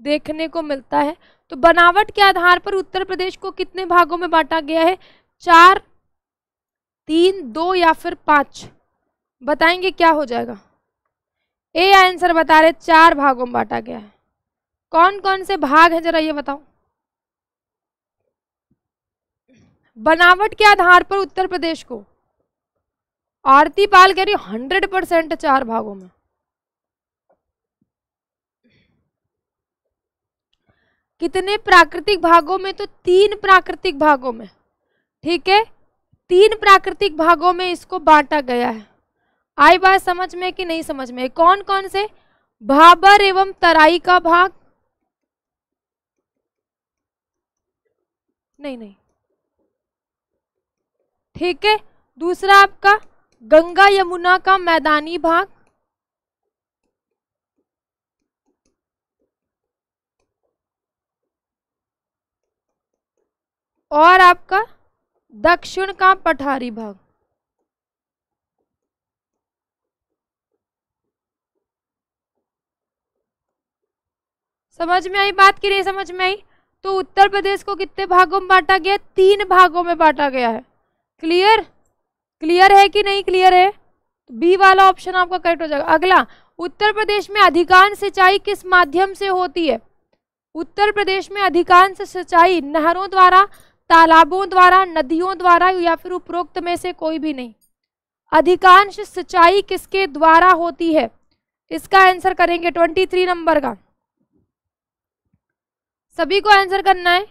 देखने को मिलता है तो बनावट के आधार पर उत्तर प्रदेश को कितने भागों में बांटा गया है चार तीन दो या फिर पाँच बताएंगे क्या हो जाएगा ए आंसर बता रहे चार भागों में बांटा गया है कौन कौन से भाग हैं जरा ये बताओ बनावट के आधार पर उत्तर प्रदेश को आरती पाल कह रही हंड्रेड परसेंट चार भागों में कितने प्राकृतिक भागों में तो तीन प्राकृतिक भागों में ठीक है तीन प्राकृतिक भागों में इसको बांटा गया है आई बात समझ में कि नहीं समझ में कौन कौन से भाबर एवं तराई का भाग नहीं नहीं ठीक है दूसरा आपका गंगा यमुना का मैदानी भाग और आपका दक्षिण का पठारी भाग समझ में आई बात की नहीं समझ में आई तो उत्तर प्रदेश को कितने भागों में बांटा गया तीन भागों में बांटा गया है क्लियर क्लियर है कि नहीं क्लियर है बी तो वाला ऑप्शन आपका करेक्ट हो जाएगा अगला उत्तर प्रदेश में अधिकांश सिंचाई किस माध्यम से होती है उत्तर प्रदेश में अधिकांश सिंचाई नहरों द्वारा तालाबों द्वारा नदियों द्वारा या फिर उपरोक्त में से कोई भी नहीं अधिकांश सिंचाई किसके द्वारा होती है इसका आंसर करेंगे ट्वेंटी थ्री नंबर का सभी को आंसर करना है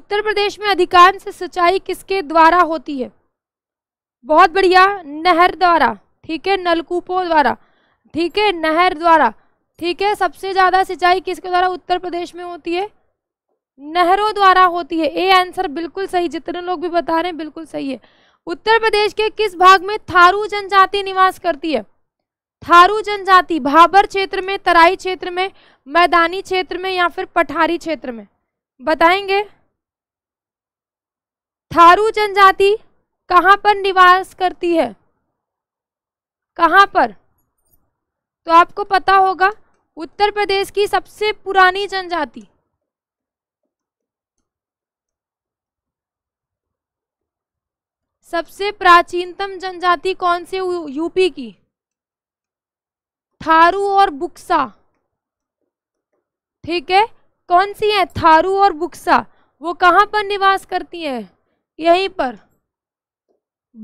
उत्तर प्रदेश में अधिकांश सिंचाई किसके द्वारा होती है बहुत बढ़िया नहर द्वारा ठीक है नलकूपों द्वारा ठीक है नहर द्वारा ठीक है सबसे ज़्यादा सिंचाई किसके द्वारा उत्तर प्रदेश में होती है नहरों द्वारा होती है ए आंसर बिल्कुल सही जितने लोग भी बता रहे हैं बिल्कुल सही है उत्तर प्रदेश के किस भाग में थारू जनजाति निवास करती है थारू जनजाति भाबर क्षेत्र में तराई क्षेत्र में मैदानी क्षेत्र में या फिर पठारी क्षेत्र में बताएंगे थारू जनजाति कहाँ पर निवास करती है कहाँ पर तो आपको पता होगा उत्तर प्रदेश की सबसे पुरानी जनजाति सबसे प्राचीनतम जनजाति कौन से यूपी की थारू और बुक्सा ठीक है कौन सी है थारू और बुक्सा वो कहाँ पर निवास करती हैं यहीं पर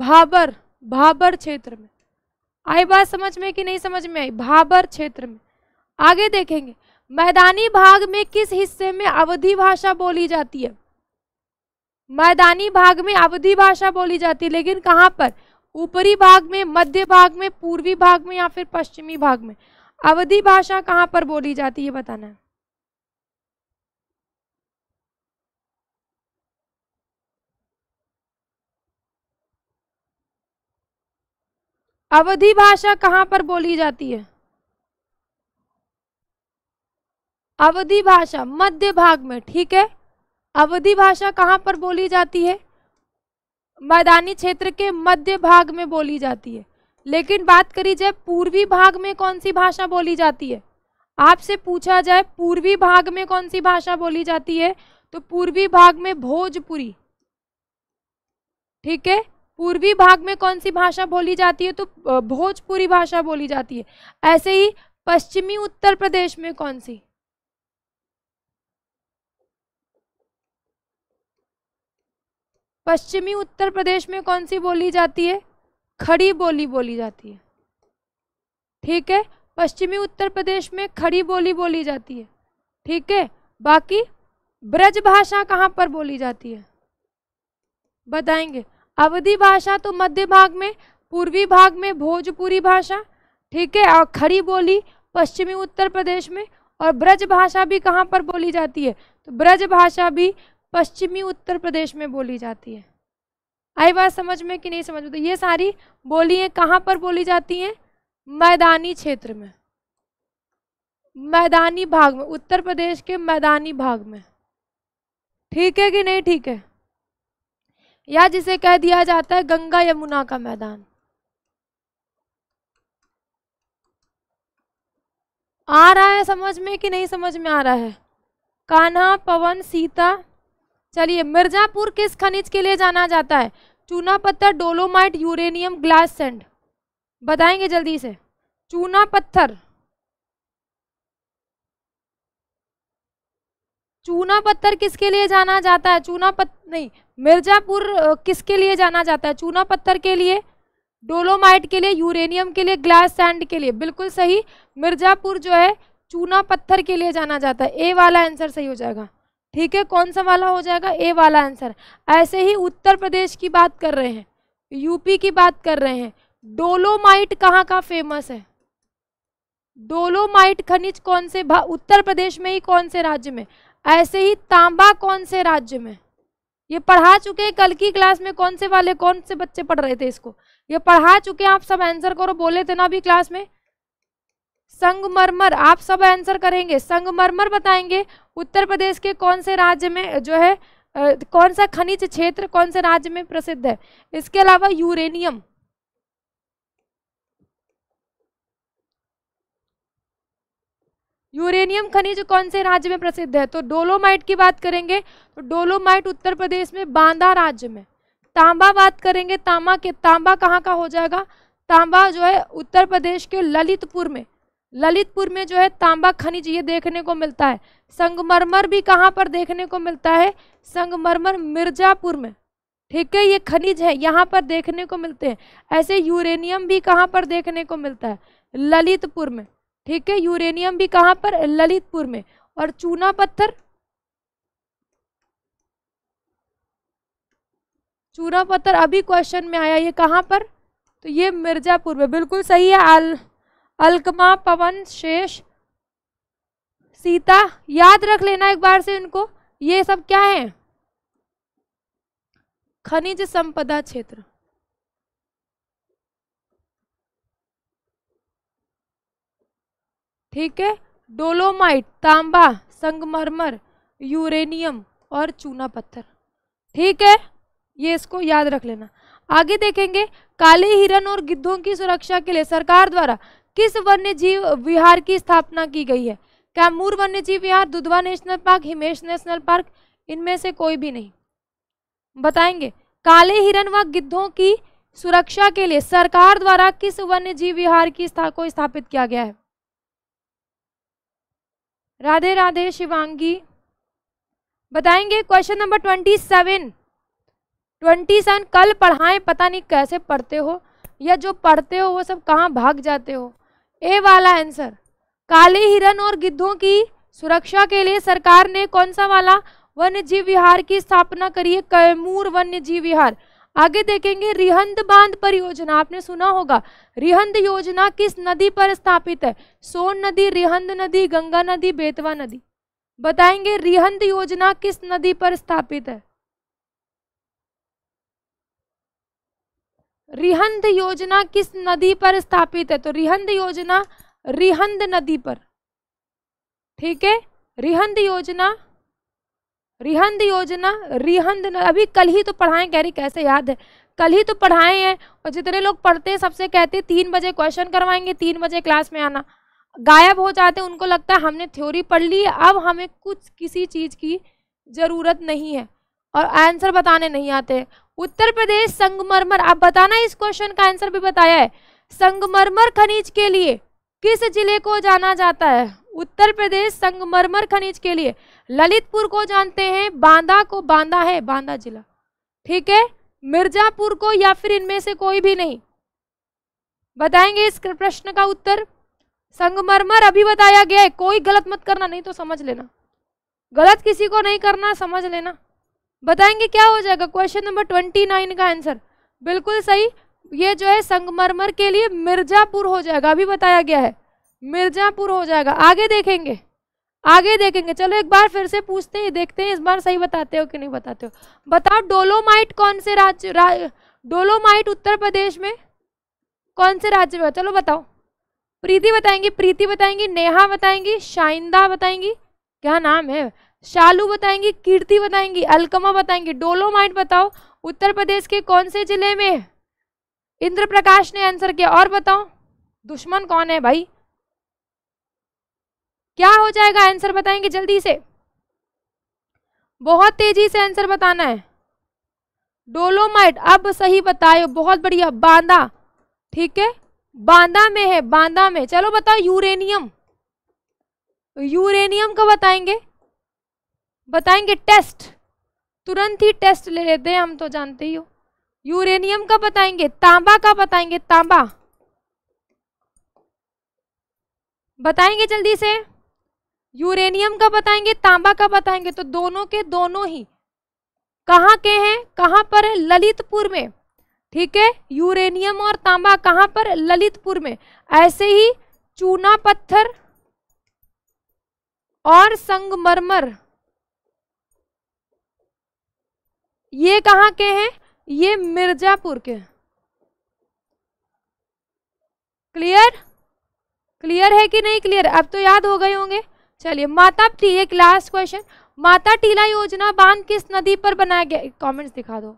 भाबर भाबर क्षेत्र में आई बात समझ में कि नहीं समझ में आई भाबर क्षेत्र में आगे देखेंगे मैदानी भाग में किस हिस्से में अवधि भाषा बोली जाती है मैदानी भाग में अवधि भाषा बोली जाती है लेकिन कहाँ पर ऊपरी भाग में मध्य भाग में पूर्वी भाग में या फिर पश्चिमी भाग में अवधि भाषा कहाँ पर बोली जाती है बताना है अवधि भाषा कहाँ पर बोली जाती है अवधि भाषा मध्य भाग में ठीक है अवधि भाषा कहाँ पर बोली जाती है मैदानी क्षेत्र के मध्य भाग में बोली जाती है लेकिन बात करी जाए पूर्वी भाग में कौन सी भाषा बोली जाती है आपसे पूछा जाए पूर्वी भाग में कौन सी भाषा बोली जाती है तो पूर्वी भाग में भोजपुरी ठीक है पूर्वी भाग में कौन सी भाषा बोली जाती है तो भोजपुरी भाषा बोली जाती है ऐसे ही पश्चिमी उत्तर प्रदेश में कौन सी पश्चिमी उत्तर प्रदेश में कौन सी बोली जाती है खड़ी बोली बोली जाती है ठीक है पश्चिमी उत्तर प्रदेश में खड़ी बोली बोली जाती है ठीक है बाकी ब्रज भाषा कहाँ पर बोली जाती है बताएंगे अवधि भाषा तो मध्य भाग में पूर्वी भाग में भोजपुरी भाषा ठीक है और खड़ी बोली पश्चिमी उत्तर प्रदेश में और ब्रज भाषा भी कहाँ पर बोली जाती है तो ब्रज भाषा भी पश्चिमी उत्तर प्रदेश में बोली जाती है आई बात समझ में कि नहीं समझ में तो ये सारी बोलियाँ कहाँ पर बोली जाती हैं मैदानी क्षेत्र में मैदानी भाग में उत्तर प्रदेश के मैदानी भाग में ठीक है कि नहीं ठीक है या जिसे कह दिया जाता है गंगा यमुना का मैदान आ रहा है समझ में कि नहीं समझ में आ रहा है कान्हा पवन सीता चलिए मिर्जापुर किस खनिज के लिए जाना जाता है चूना पत्थर डोलोमाइट यूरेनियम ग्लास सेंड बताएंगे जल्दी से चूना पत्थर चूना पत्थर किसके लिए जाना जाता है चूना पत्थर नहीं मिर्जापुर किसके लिए जाना जाता है चूना पत्थर के लिए डोलोमाइट के लिए यूरेनियम के लिए ग्लास सैंड के लिए बिल्कुल सही मिर्जापुर जो है चूना पत्थर के लिए जाना जाता है ए वाला आंसर सही हो जाएगा ठीक है कौन सा वाला हो जाएगा ए वाला आंसर ऐसे ही उत्तर प्रदेश की बात कर रहे हैं यूपी की बात कर रहे हैं डोलोमाइट कहाँ का फेमस है डोलोमाइट खनिज कौन से उत्तर प्रदेश में ही कौन से राज्य में ऐसे ही तांबा कौन से राज्य में ये पढ़ा चुके हैं कल की क्लास में कौन से वाले कौन से बच्चे पढ़ रहे थे इसको ये पढ़ा चुके हैं आप सब आंसर करो बोले थे ना अभी क्लास में संगमरमर आप सब आंसर करेंगे संगमरमर बताएंगे उत्तर प्रदेश के कौन से राज्य में जो है आ, कौन सा खनिज क्षेत्र कौन से राज्य में प्रसिद्ध है इसके अलावा यूरेनियम यूरेनियम खनिज कौन से राज्य में प्रसिद्ध है तो डोलोमाइट की बात करेंगे तो डोलोमाइट उत्तर प्रदेश में बांदा राज्य में तांबा बात करेंगे तांबा के तांबा कहाँ का हो जाएगा तांबा जो है उत्तर प्रदेश के ललितपुर में ललितपुर में जो है तांबा खनिज ये देखने को मिलता है संगमरमर भी कहाँ पर देखने को मिलता है संगमरमर मिर्जापुर में ठीक है ये खनिज है यहाँ पर देखने को मिलते हैं ऐसे यूरेनियम भी कहाँ पर देखने को मिलता है ललितपुर में ठीक है यूरेनियम भी कहाँ पर ललितपुर में और चूना पत्थर चूना पत्थर अभी क्वेश्चन में आया ये कहाँ पर तो ये मिर्जापुर में बिल्कुल सही है अल अलकमा पवन शेष सीता याद रख लेना एक बार से इनको ये सब क्या है खनिज संपदा क्षेत्र ठीक है डोलोमाइट तांबा संगमरमर यूरेनियम और चूना पत्थर ठीक है ये इसको याद रख लेना आगे देखेंगे काले हिरन और गिद्धों की सुरक्षा के लिए सरकार द्वारा किस वन्य जीव विहार की स्थापना की गई है कैमूर वन्य जीव विहार Dudhwa national park Himesh national park इनमें से कोई भी नहीं बताएंगे काले हिरण व गिद्धों की सुरक्षा के लिए सरकार द्वारा किस वन्य जीव विहार की स्था को स्थापित किया गया है राधे राधे शिवांगी बताएंगे question number twenty seven twenty seven कल पढ़ाएं पता नहीं कैसे पढ़ते हो या जो पढ़ते हो वो सब कहाँ भाग जाते हो ए वाला आंसर काले हिरण और गिद्धों की सुरक्षा के लिए सरकार ने कौन सा वाला वन्य जीव विहार की स्थापना करी है कैमूर वन्य जीव विहार आगे देखेंगे रिहंद बांध परियोजना आपने सुना होगा रिहंद योजना किस नदी पर स्थापित है सोन नदी रिहंद नदी गंगा नदी बेतवा नदी बताएंगे रिहंद योजना किस नदी पर स्थापित है रिहंद योजना किस नदी पर स्थापित है तो रिहंद योजना रिहंद नदी पर ठीक है रिहंद योजना रिहंद योजना रिहंद न... अभी कल ही तो पढ़ाएं कह रही कैसे याद है कल ही तो पढ़ाए हैं और जितने लोग पढ़ते हैं सबसे कहते हैं तीन बजे क्वेश्चन करवाएंगे तीन बजे क्लास में आना गायब हो जाते हैं उनको लगता है हमने थ्योरी पढ़ ली अब हमें कुछ किसी चीज़ की ज़रूरत नहीं है और आंसर बताने नहीं आते उत्तर प्रदेश संगमरमर आप बताना इस क्वेश्चन का आंसर भी बताया है संगमरमर खनिज के लिए किस जिले को जाना जाता है उत्तर प्रदेश संगमरमर खनिज के लिए ललितपुर को जानते हैं बांदा को बांदा है बांदा जिला ठीक है मिर्जापुर को या फिर इनमें से कोई भी नहीं बताएंगे इस प्रश्न का उत्तर संगमरमर अभी बताया गया है कोई गलत मत करना नहीं तो समझ लेना गलत किसी को नहीं करना समझ लेना बताएंगे क्या हो जाएगा क्वेश्चन नंबर ट्वेंटी नाइन का आंसर बिल्कुल सही ये जो है संगमरमर के लिए मिर्जापुर हो जाएगा अभी बताया गया है मिर्जापुर हो जाएगा आगे देखेंगे आगे देखेंगे चलो एक बार फिर से पूछते हैं देखते हैं इस बार सही बताते हो कि नहीं बताते हो बताओ डोलोमाइट कौन से राज्य रा, डोलोमाइट उत्तर प्रदेश में कौन से राज्य में चलो बताओ प्रीति बताएंगी प्रीति बताएंगी नेहा बताएंगी शाइंदा बताएंगी क्या नाम है शालू बताएंगी कीर्ति बताएंगी अलकमा बताएंगी डोलोमाइट बताओ उत्तर प्रदेश के कौन से जिले में इंद्र प्रकाश ने आंसर किया और बताओ दुश्मन कौन है भाई क्या हो जाएगा आंसर बताएंगे जल्दी से बहुत तेजी से आंसर बताना है डोलोमाइट अब सही बताए बहुत बढ़िया बांदा ठीक है बांदा में है बांदा में चलो बताओ यूरेनियम यूरेनियम का बताएंगे बताएंगे टेस्ट तुरंत ही टेस्ट ले लेते हैं हम तो जानते ही हो यूरेनियम का बताएंगे तांबा का बताएंगे तांबा बताएंगे जल्दी से यूरेनियम का बताएंगे तांबा का बताएंगे तो दोनों के दोनों ही कहाँ के हैं कहाँ पर है ललितपुर में ठीक है यूरेनियम और तांबा कहाँ पर ललितपुर में ऐसे ही चूना पत्थर और संगमरमर ये कहाँ के हैं ये मिर्जापुर के क्लियर क्लियर है कि नहीं क्लियर अब तो याद हो गए होंगे चलिए माता टी एक लास्ट क्वेश्चन माता टीला योजना बांध किस नदी पर बनाया गया कमेंट्स दिखा दो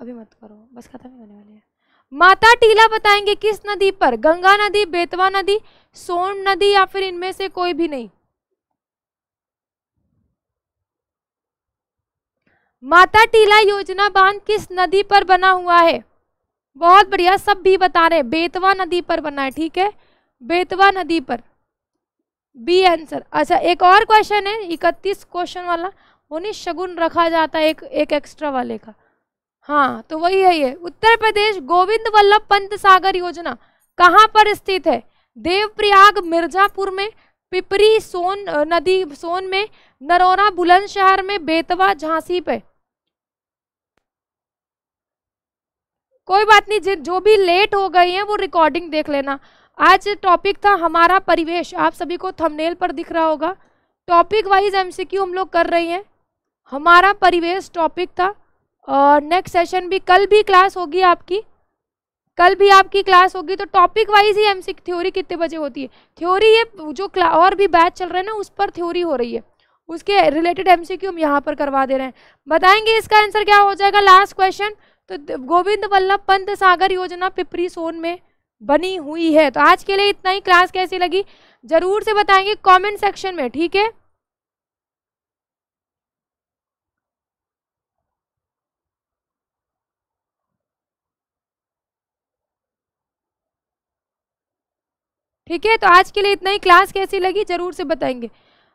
अभी मत करो बस खत्म ही होने वाली है माता टीला बताएंगे किस नदी पर गंगा नदी बेतवा नदी सोन नदी या फिर इनमें से कोई भी नहीं माता टीला योजना बांध किस नदी पर बना हुआ है बहुत बढ़िया सब भी बता रहे बेतवा नदी पर बना है ठीक है बेतवा नदी पर बी आंसर अच्छा एक और क्वेश्चन है इकतीस क्वेश्चन वाला उन्हें शगुन रखा जाता है एक एक एक्स्ट्रा वाले का हाँ तो वही है ये उत्तर प्रदेश गोविंद वल्लभ पंत सागर योजना कहाँ पर स्थित है देवप्रयाग मिर्जापुर में पिपरी सोन नदी सोन में नरोरा बुलंदशहर में बेतवा झांसी पे कोई बात नहीं जो भी लेट हो गई हैं वो रिकॉर्डिंग देख लेना आज टॉपिक था हमारा परिवेश आप सभी को थंबनेल पर दिख रहा होगा टॉपिक वाइज एमसीक्यू हम लोग कर रहे हैं हमारा परिवेश टॉपिक था और नेक्स्ट सेशन भी कल भी क्लास होगी आपकी कल भी आपकी क्लास होगी तो टॉपिक वाइज ही सी थ्योरी कितने बजे होती है थ्योरी ये जो और भी बैच चल रहे हैं ना उस पर थ्योरी हो रही है उसके रिलेटेड क्यू हम यहाँ पर करवा दे रहे हैं बताएंगे इसका आंसर क्या हो जाएगा लास्ट क्वेश्चन तो गोविंद वल्लभ पंत सागर योजना पिपरी सोन में बनी हुई है तो आज के लिए इतना ही क्लास कैसी लगी जरूर से बताएंगे कमेंट सेक्शन में ठीक है ठीक है तो आज के लिए इतना ही क्लास कैसी लगी जरूर से बताएंगे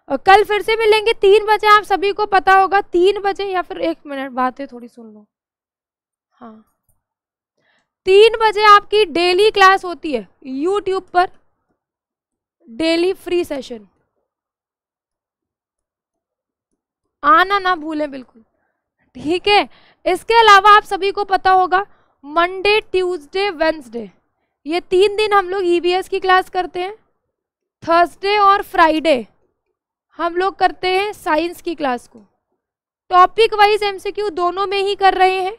और कल फिर से मिलेंगे तीन बजे आप सभी को पता होगा तीन बजे या फिर एक मिनट बातें थोड़ी सुन लो हाँ तीन बजे आपकी डेली क्लास होती है यूट्यूब पर डेली फ्री सेशन आना ना भूलें बिल्कुल ठीक है इसके अलावा आप सभी को पता होगा मंडे ट्यूसडे वेंसडे ये तीन दिन हम लोग ई e की क्लास करते हैं थर्सडे और फ्राइडे हम लोग करते हैं साइंस की क्लास को टॉपिक वाइज एमसीक्यू दोनों में ही कर रहे हैं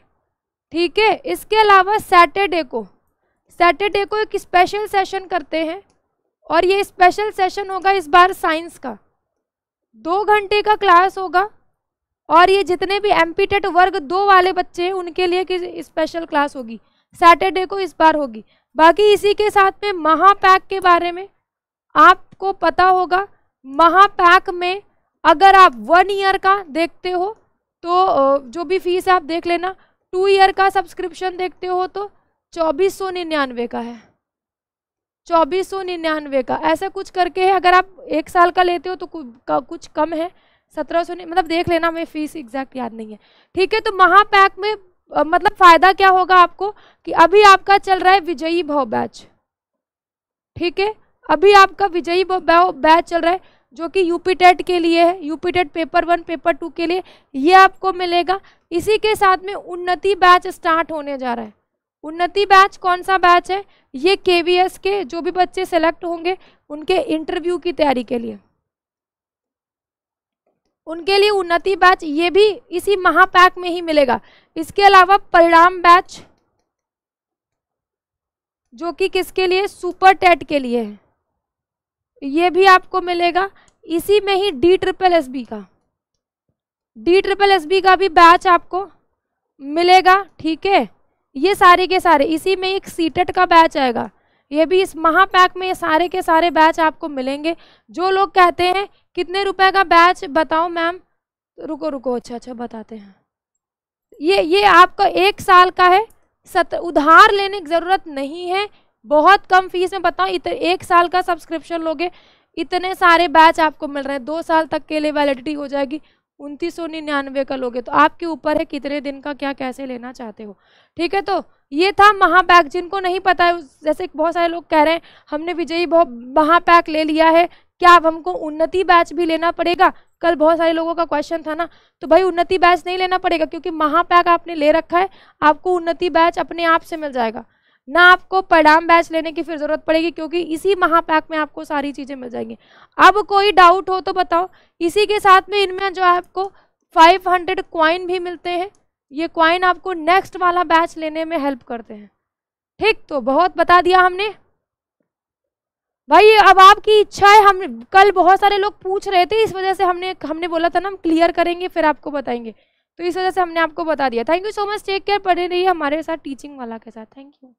ठीक है इसके अलावा सैटरडे को सैटरडे को एक स्पेशल सेशन करते हैं और ये स्पेशल सेशन होगा इस बार साइंस का दो घंटे का क्लास होगा और ये जितने भी एम वर्ग दो वाले बच्चे हैं उनके लिए स्पेशल क्लास होगी सैटरडे को इस बार होगी बाकी इसी के साथ में महापैक के बारे में आपको पता होगा महापैक में अगर आप वन ईयर का देखते हो तो जो भी फीस आप देख लेना टू ईयर का सब्सक्रिप्शन देखते हो तो चौबीस सौ निन्यानवे का है चौबीस सौ निन्यानवे का ऐसा कुछ करके है अगर आप एक साल का लेते हो तो कुछ कम है सत्रह सौ मतलब देख लेना हमें फीस एग्जैक्ट याद नहीं है ठीक है तो महापैक में मतलब फ़ायदा क्या होगा आपको कि अभी आपका चल रहा है विजयी भाव बैच ठीक है अभी आपका विजयी भाव बैच चल रहा है जो कि यूपी टेट के लिए है UP TET paper one paper two के लिए ये आपको मिलेगा इसी के साथ में उन्नति बैच स्टार्ट होने जा रहा है उन्नति बैच कौन सा बैच है ये के के जो भी बच्चे सेलेक्ट होंगे उनके इंटरव्यू की तैयारी के लिए उनके लिए उन्नति बैच ये भी इसी महापैक में ही मिलेगा इसके अलावा परिणाम बैच जो कि किसके लिए सुपर टेट के लिए है ये भी आपको मिलेगा इसी में ही डी ट्रिपल एस बी का डी ट्रिपल एस बी का भी बैच आपको मिलेगा ठीक है ये सारे के सारे इसी में एक सीटेट का बैच आएगा ये भी इस महापैक में ये सारे के सारे बैच आपको मिलेंगे जो लोग कहते हैं कितने रुपए का बैच बताओ मैम रुको रुको अच्छा अच्छा बताते हैं ये ये आपका एक साल का है सत उधार लेने की ज़रूरत नहीं है बहुत कम फीस में बताऊँ इतने एक साल का सब्सक्रिप्शन लोगे इतने सारे बैच आपको मिल रहे हैं दो साल तक के लिए वैलिडिटी हो जाएगी उनतीस सौ निन्यानवे का लोगे तो आपके ऊपर है कितने दिन का क्या कैसे लेना चाहते हो ठीक है तो ये था महापैक जिनको नहीं पता है जैसे बहुत सारे लोग कह रहे हैं हमने विजयी बहुत महापैक ले लिया है क्या अब हमको उन्नति बैच भी लेना पड़ेगा कल बहुत सारे लोगों का क्वेश्चन था ना तो भाई उन्नति बैच नहीं लेना पड़ेगा क्योंकि महापैक आपने ले रखा है आपको उन्नति बैच अपने आप से मिल जाएगा ना आपको पैडाम बैच लेने की फिर ज़रूरत पड़ेगी क्योंकि इसी महापैक में आपको सारी चीज़ें मिल जाएंगी अब कोई डाउट हो तो बताओ इसी के साथ में इनमें जो है आपको 500 हंड्रेड क्वाइन भी मिलते हैं ये क्वाइन आपको नेक्स्ट वाला बैच लेने में हेल्प करते हैं ठीक तो बहुत बता दिया हमने भाई अब आपकी इच्छा है हम कल बहुत सारे लोग पूछ रहे थे इस वजह से हमने हमने बोला था ना हम क्लियर करेंगे फिर आपको बताएंगे तो इस वजह से हमने आपको बता दिया thank you so much take care पढ़े रहिए हमारे साथ टीचिंग वाला के साथ थैंक यू